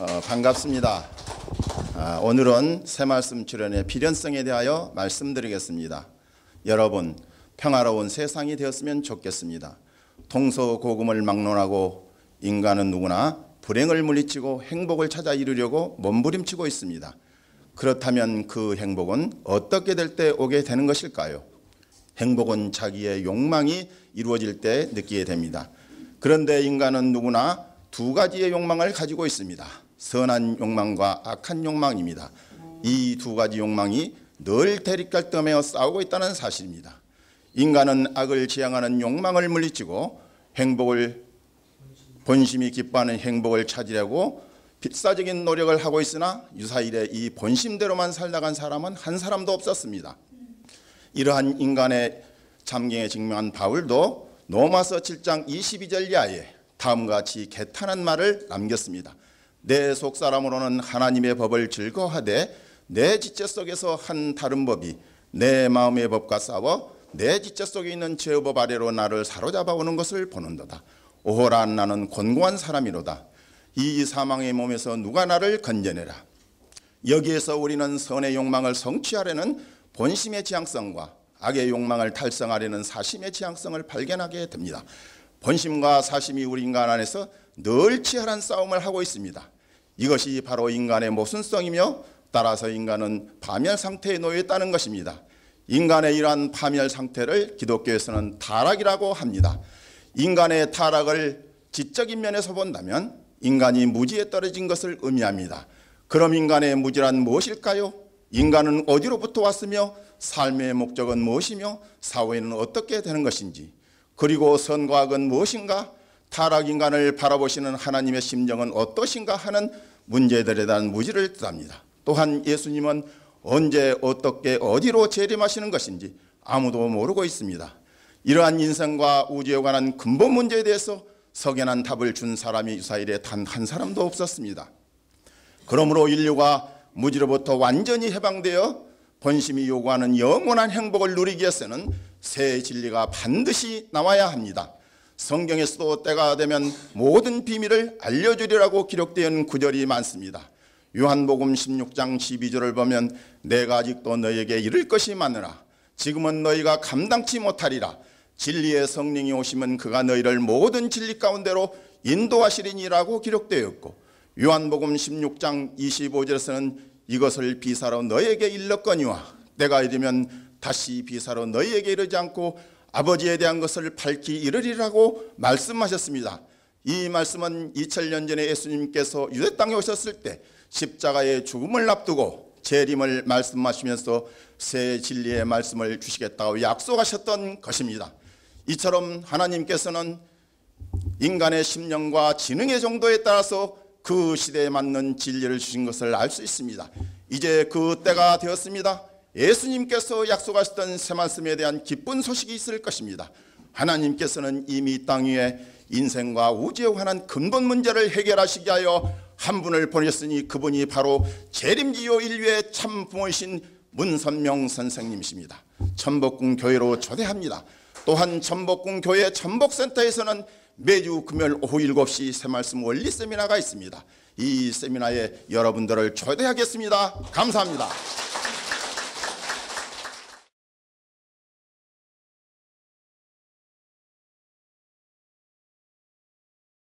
어, 반갑습니다. 아, 오늘은 새 말씀 출연의 필연성에 대하여 말씀드리겠습니다. 여러분 평화로운 세상이 되었으면 좋겠습니다. 통소고금을 막론하고 인간은 누구나 불행을 물리치고 행복을 찾아 이루려고 몸부림치고 있습니다. 그렇다면 그 행복은 어떻게 될 때 오게 되는 것일까요? 행복은 자기의 욕망이 이루어질 때 느끼게 됩니다. 그런데 인간은 누구나 두 가지의 욕망을 가지고 있습니다. 선한 욕망과 악한 욕망입니다. 이 두 가지 욕망이 늘 대립갈등하며 싸우고 있다는 사실입니다. 인간은 악을 지향하는 욕망을 물리치고 행복을 본심이 기뻐하는 행복을 찾으려고 필사적인 노력을 하고 있으나 유사일에 이 본심대로만 살다간 사람은 한 사람도 없었습니다. 이러한 인간의 참경에 직면한 바울도 로마서 7장 22절 이하에 다음과 같이 개탄한 말을 남겼습니다. 내속 사람으로는 하나님의 법을 즐거하되 워내 지체 속에서 한 다른 법이 내 마음의 법과 싸워 내 지체 속에 있는 죄의 법 아래로 나를 사로잡아 오는 것을 보는도다. 오호라 나는 권고한 사람이로다. 이 사망의 몸에서 누가 나를 건져내라. 여기에서 우리는 선의 욕망을 성취하려는 본심의 지향성과 악의 욕망을 달성하려는 사심의 지향성을 발견하게 됩니다. 본심과 사심이 우리 인간 안에서 늘 치열한 싸움을 하고 있습니다. 이것이 바로 인간의 모순성이며 뭐 따라서 인간은 파멸 상태에 놓여 있다는 것입니다. 인간의 이러한 파멸 상태를 기독교에서는 타락이라고 합니다. 인간의 타락을 지적인 면에서 본다면 인간이 무지에 떨어진 것을 의미합니다. 그럼 인간의 무지란 무엇일까요? 인간은 어디로부터 왔으며 삶의 목적은 무엇이며 사회는 어떻게 되는 것인지 그리고 선과악은 무엇인가 타락 인간을 바라보시는 하나님의 심정은 어떠신가 하는 문제들에 대한 무지를 뜻합니다. 또한 예수님은 언제 어떻게 어디로 재림하시는 것인지 아무도 모르고 있습니다. 이러한 인생과 우주에 관한 근본 문제에 대해서 석연한 답을 준 사람이 이스라에단 한 사람도 없었습니다. 그러므로 인류가 무지로부터 완전히 해방되어 본심이 요구하는 영원한 행복을 누리기 위해서는 새 진리가 반드시 나와야 합니다. 성경에서도 때가 되면 모든 비밀을 알려주리라고 기록되어 있는 구절이 많습니다. 요한복음 16장 12절을 보면 내가 아직도 너에게 이를 것이 많으라 지금은 너희가 감당치 못하리라 진리의 성령이 오시면 그가 너희를 모든 진리 가운데로 인도하시리니라고 기록되어 있고 요한복음 16장 25절에서는 이것을 비사로 너에게 일렀거니와 때가 이르면 다시 비사로 너희에게 이르지 않고 아버지에 대한 것을 밝히 이르리라고 말씀하셨습니다. 이 말씀은 2000년 전에 예수님께서 유대 땅에 오셨을 때 십자가의 죽음을 앞두고 재림을 말씀하시면서 새 진리의 말씀을 주시겠다고 약속하셨던 것입니다. 이처럼 하나님께서는 인간의 심령과 지능의 정도에 따라서 그 시대에 맞는 진리를 주신 것을 알 수 있습니다. 이제 그 때가 되었습니다. 예수님께서 약속하셨던 새 말씀에 대한 기쁜 소식이 있을 것입니다. 하나님께서는 이미 땅 위에 인생과 우주에 관한 근본 문제를 해결하시게 하여 한 분을 보냈으니 그분이 바로 재림지요 인류의 참 부모이신 문선명 선생님이십니다. 천복궁 교회로 초대합니다. 또한 천복궁 교회 천복센터에서는 매주 금요일 오후 7시 새말씀 원리 세미나가 있습니다. 이 세미나에 여러분들을 초대하겠습니다. 감사합니다.